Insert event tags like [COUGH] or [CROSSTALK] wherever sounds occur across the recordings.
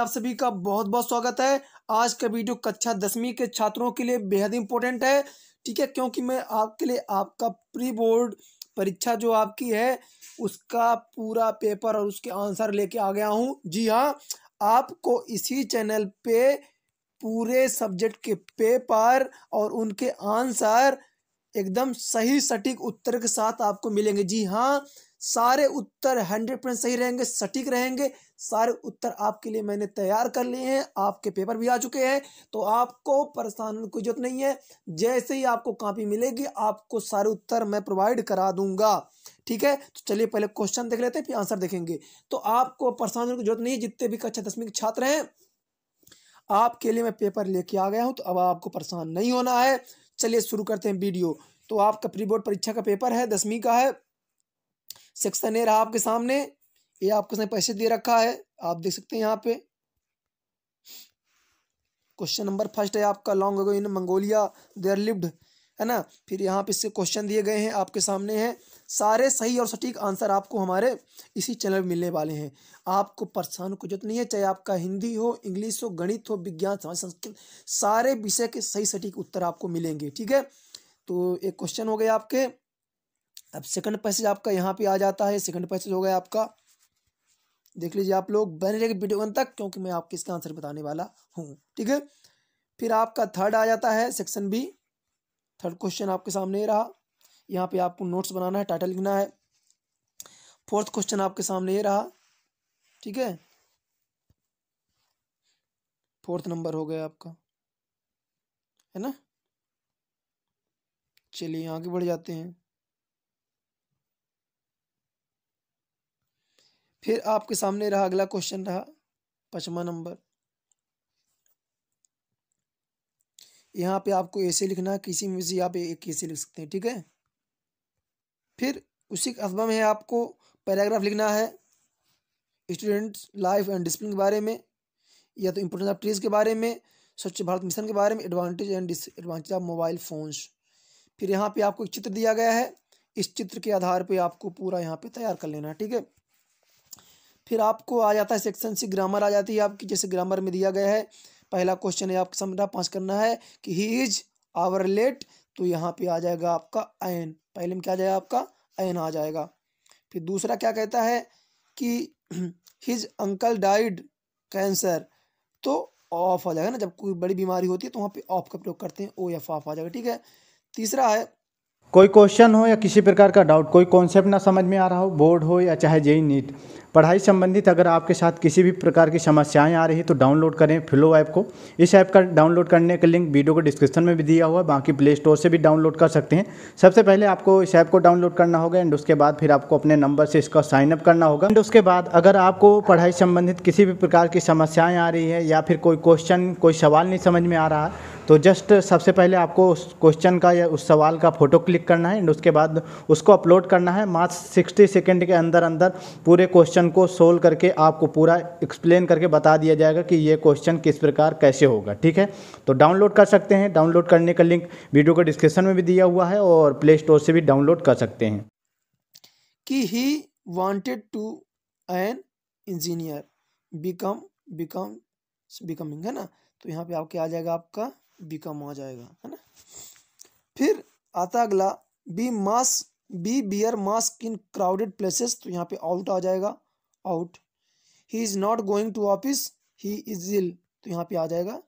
आप सभी का बहुत बहुत स्वागत है आज का वीडियो कक्षा दसवीं के छात्रों के लिए बेहद इंपॉर्टेंट है ठीक है क्योंकि मैं आपके लिए आपका प्री बोर्ड परीक्षा जो आपकी है उसका पूरा पेपर और उसके आंसर लेके आ गया हूँ जी हाँ आपको इसी चैनल पे पूरे सब्जेक्ट के पेपर और उनके आंसर एकदम सही सटीक उत्तर के साथ आपको मिलेंगे जी हाँ सारे उत्तर हंड्रेड परसेंट सही रहेंगे सटीक रहेंगे सारे उत्तर आपके लिए मैंने तैयार कर लिए हैं आपके पेपर भी आ चुके हैं तो आपको परेशान होने की जरूरत नहीं है जैसे ही आपको कापी मिलेगी आपको सारे उत्तर मैं प्रोवाइड करा दूंगा ठीक है तो चलिए पहले क्वेश्चन देख लेते हैं फिर आंसर देखेंगे तो आपको परेशान होने की जरूरत नहीं है जितने भी कक्षा दसवीं के छात्र हैं आपके लिए मैं पेपर लेके आ गया हूँ तो अब आपको परेशान नहीं होना है चलिए शुरू करते हैं वीडियो तो आपका प्री बोर्ड परीक्षा का पेपर है दसवीं का है सेक्शन ए रहा आपके सामने ये आपको उसने पैसे दे रखा है आप देख सकते हैं यहाँ पे क्वेश्चन नंबर फर्स्ट है आपका long ago in Mongolia there lived है ना फिर यहाँ पे इससे क्वेश्चन दिए गए हैं आपके सामने हैं सारे सही और सटीक आंसर आपको हमारे इसी चैनल में मिलने वाले हैं आपको परेशान को जरूरत नहीं है चाहे आपका हिंदी हो इंग्लिश हो गणित हो विज्ञान समाज संस्कृत सारे विषय के सही सटीक उत्तर आपको मिलेंगे ठीक है तो एक क्वेश्चन हो गया आपके अब सेकंड पैसेज आपका यहाँ पे आ जाता है सेकंड पैसेज हो गया आपका देख लीजिए आप लोग बने रहिए वीडियो अंत तक क्योंकि मैं आपको इसका आंसर बताने वाला हूँ ठीक है फिर आपका थर्ड आ जाता है सेक्शन बी थर्ड क्वेश्चन आपके सामने रहा यहाँ पे आपको नोट्स बनाना है टाइटल लिखना है फोर्थ क्वेश्चन आपके सामने ये रहा ठीक है फोर्थ नंबर हो गया आपका है ना चलिए आगे बढ़ जाते हैं फिर आपके सामने रहा अगला क्वेश्चन रहा पचवा नंबर यहाँ पे आपको ऐसे लिखना है किसी में से आप एक ऐसे लिख सकते हैं ठीक है फिर उसी अथवा में आपको पैराग्राफ लिखना है स्टूडेंट्स लाइफ एंड डिसिप्लिन के बारे में या तो इम्पोर्टेंस ऑफ ट्रीज़ के बारे में स्वच्छ भारत मिशन के बारे में advantage and disadvantage of mobile phones फिर यहाँ पे आपको एक चित्र दिया गया है इस चित्र के आधार पर आपको पूरा यहाँ पे तैयार कर लेना है ठीक है फिर आपको आ जाता है सेक्शन सी ग्रामर आ जाती है आपकी जैसे ग्रामर में दिया गया है पहला क्वेश्चन है आपके समझना पास करना है कि ही इज आवर लेट तो यहाँ पे आ जाएगा आपका एन पहले में क्या आ जाएगा आपका एन आ जाएगा फिर दूसरा क्या कहता है कि हिज अंकल डाइड कैंसर तो ऑफ आ जाएगा ना जब कोई बड़ी बीमारी होती है तो वहाँ पे ऑफ का प्रयोग करते हैं ओ एफ ऑफ आ जाएगा ठीक है तीसरा है कोई क्वेश्चन हो या किसी प्रकार का डाउट कोई कॉन्सेप्ट ना समझ में आ रहा हो बोर्ड हो या चाहे जेई नीट पढ़ाई संबंधित अगर आपके साथ किसी भी प्रकार की समस्याएं आ रही तो डाउनलोड करें फ्लो ऐप को इस ऐप का डाउनलोड करने का लिंक वीडियो को डिस्क्रिप्शन में भी दिया हुआ है बाकी प्ले स्टोर से भी डाउनलोड कर सकते हैं सबसे पहले आपको इस ऐप को डाउनलोड करना होगा एंड उसके बाद फिर आपको अपने नंबर से इसका साइनअप करना होगा एंड उसके बाद अगर आपको पढ़ाई संबंधित किसी भी प्रकार की समस्याएँ आ रही है या फिर कोई क्वेश्चन कोई सवाल नहीं समझ में आ रहा तो जस्ट सबसे पहले आपको उस क्वेश्चन का या उस सवाल का फ़ोटो क्लिक करना है एंड उसके बाद उसको अपलोड करना है मात्र सिक्सटी सेकेंड के अंदर अंदर पूरे क्वेश्चन क्वेश्चन को सोल्व करके आपको पूरा एक्सप्लेन करके बता दिया जाएगा कि ये क्वेश्चन किस प्रकार कैसे होगा ठीक है तो डाउनलोड कर सकते हैं डाउनलोड करने का लिंक वीडियो का डिस्क्रिप्शन में भी दिया हुआ है और प्ले स्टोर से भी डाउनलोड कर सकते हैं कि he wanted to an engineer become become becoming है ना तो यहाँ पे आपके आ जाएगा आपका बिकम आ जाएगा है ना फिर आता अगला be mask be wear mask in crowded places तो यहाँ पे आउट आ जाएगा out he is not going to office he is ill तो यहाँ पे आ जाएगा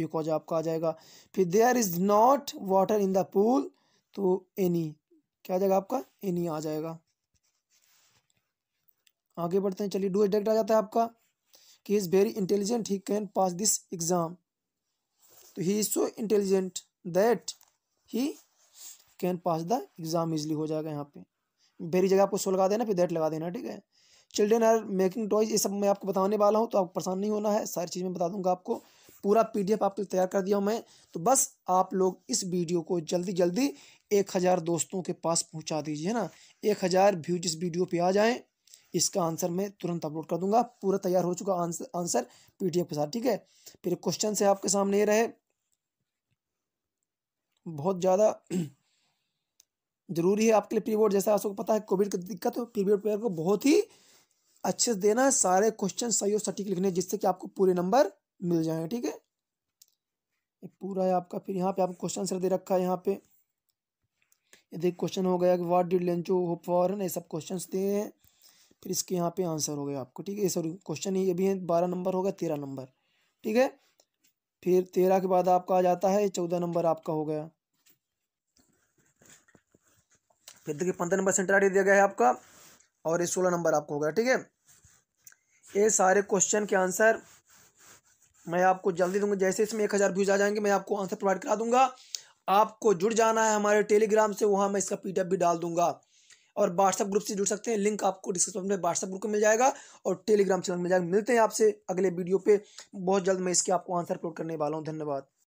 बिकॉज आपका आ जाएगा फिर there is not water in the pool तो एनी क्या आ जाएगा आपका एनी आ जाएगा आगे बढ़ते हैं चलिए डू एडेक्ट आ जाता है आपका कि is very intelligent he can pass this exam तो he is so intelligent that he can pass the exam easily हो जाएगा यहाँ पे वेरी जगह आपको सो लगा देना फिर दैट लगा देना ठीक है चिल्ड्रेन आर मेकिंग टॉयज ये सब मैं आपको बताने वाला हूँ तो आपको परेशान नहीं होना है सारी चीज़ मैं बता दूंगा आपको पूरा पी डी एफ आपके तैयार कर दिया हूँ मैं तो बस आप लोग इस वीडियो को जल्दी जल्दी एक हज़ार दोस्तों के पास पहुँचा दीजिए है ना एक हज़ार व्यूज इस वीडियो पर आ जाएँ इसका आंसर मैं तुरंत अपलोड कर दूंगा पूरा तैयार हो चुका आंसर आंसर पीडीएफ के साथ ठीक है फिर क्वेश्चन से आपके सामने ये रहे बहुत ज़्यादा [CLEARS THROAT] जरूरी है आपके लिए पीरियड जैसा आपको पता है कोविड की दिक्कत है पीरियड को बहुत ही अच्छे से देना है सारे क्वेश्चन सही और सटीक लिखने जिससे कि आपको पूरे नंबर मिल जाएंगे ठीक है ये पूरा है आपका फिर यहाँ पे आपको क्वेश्चन आंसर दे रखा है यहाँ पे ये देख क्वेश्चन हो गया कि what did Lencho hope for ये सब क्वेश्चन दिए हैं फिर इसके यहाँ पे आंसर हो गया आपको ठीक है सॉरी क्वेश्चन ये भी है बारह नंबर हो गया तेरह नंबर ठीक है फिर तेरह के बाद आपका आ जाता है चौदह नंबर आपका हो गया फिर देखिए पंद्रह नंबर सेंटर आइडिया दिया गया है आपका और ये सोलह नंबर आपको होगा ठीक है ये सारे क्वेश्चन के आंसर मैं आपको जल्दी दूंगा जैसे इसमें एक हज़ार व्यूज आ जाएंगे मैं आपको आंसर प्रोवाइड करा दूंगा आपको जुड़ जाना है हमारे टेलीग्राम से वहाँ मैं इसका पी भी डाल दूंगा और व्हाट्सअप ग्रुप से जुड़ सकते हैं लिंक आपको डिस्क्रिप्शन में व्हाट्सअप ग्रुप में मिल जाएगा और टेलीग्राम चैनल मिल जाएगा मिलते हैं आपसे अगले वीडियो पे बहुत जल्द मैं इसके आपको आंसर अपलोड करने वाला हूँ धन्यवाद